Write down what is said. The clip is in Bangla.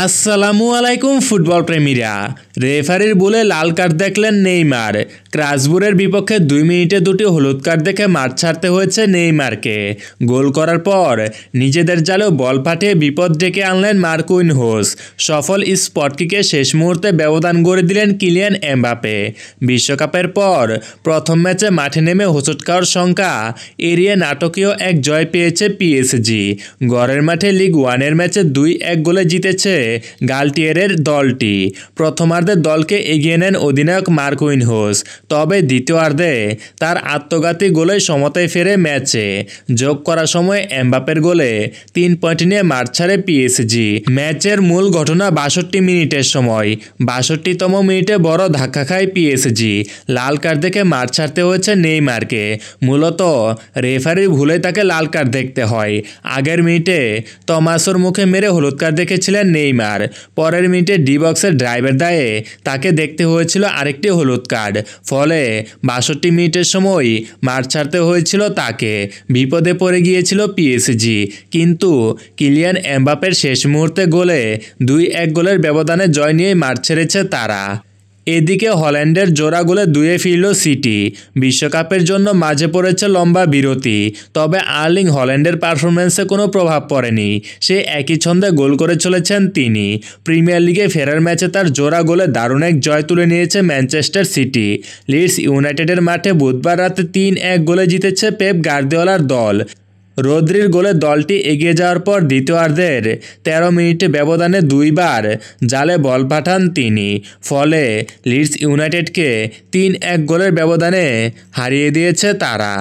আসসালামু আলাইকুম ফুটবল প্রেমীরা রেফারির বলে লাল কার্ড দেখলেন নেইমার ক্রাসবুরের বিপক্ষে দুই মিনিটে দুটি হলুদ কার্ড দেখে মাঠ ছাড়তে হয়েছে নেইমারকে গোল করার পর নিজেদের জালেও বল পাঠিয়ে বিপদ ডেকে আনলেন মার্কুইন হোস সফল স্পটকিকে শেষ মুহূর্তে ব্যবধান গড়ে দিলেন কিলিয়ান এমবাপে বিশ্বকাপের পর প্রথম ম্যাচে মাঠে নেমে হোঁচট খাওয়ার শঙ্কা এড়িয়ে নাটকীয় এক জয় পেয়েছে পিএসজি গড়ের মাঠে লিগ ওয়ানের ম্যাচে দুই এক গোলে জিতেছে হচ্ছে গালটিয়ারের দলটি প্রথমার্ধে দলকে এগিয়ে নেন অধিনায়ক মার্কুইন হোস তবে দ্বিতীয়ার্ধে তার আত্মঘাতী গোলে সমতায় ফেরে ম্যাচে যোগ করার সময় এমবাপের গোলে তিন পয়েন্ট নিয়ে মার ছাড়ে পিএসজি ম্যাচের মূল ঘটনা বাষট্টি মিনিটের সময় বাষট্টিতম মিনিটে বড় ধাক্কা খায় পিএসজি লাল কার্ড দেখে মার ছাড়তে হয়েছে নেইমারকে মূলত রেফারির ভুলে তাকে লাল কার্ড দেখতে হয় আগের মিনিটে তমাসোর মুখে মেরে হলুদ কার্ড দেখেছিলেন নেই নেইমার পরের মিনিটে ডি বক্সের ড্রাইভার দায়ে তাকে দেখতে হয়েছিল আরেকটি হলুদ কার্ড ফলে বাষট্টি মিনিটের সময় মাঠ ছাড়তে হয়েছিল তাকে বিপদে পড়ে গিয়েছিল পিএসজি কিন্তু কিলিয়ান এমবাপের শেষ মুহূর্তে গোলে দুই এক গোলের ব্যবধানে জয় নিয়ে মাঠ ছেড়েছে তারা এদিকে হল্যান্ডের জোড়া গোলে দুয়ে ফিরল সিটি বিশ্বকাপের জন্য মাঝে পড়েছে লম্বা বিরতি তবে আর্লিং হল্যান্ডের পারফরমেন্সে কোনো প্রভাব পড়েনি সে একই ছন্দে গোল করে চলেছেন তিনি প্রিমিয়ার লিগে ফেরার ম্যাচে তার জোড়া গোলে দারুণ এক জয় তুলে নিয়েছে ম্যানচেস্টার সিটি লিডস ইউনাইটেডের মাঠে বুধবার রাতে তিন এক গোলে জিতেছে পেপ গার্দিওলার দল রৌদ্রির গোলে দলটি এগিয়ে যাওয়ার পর দ্বিতীয়ার্ধের তেরো মিনিটে ব্যবধানে দুইবার জালে বল পাঠান তিনি ফলে লিডস ইউনাইটেডকে তিন এক গোলের ব্যবধানে হারিয়ে দিয়েছে তারা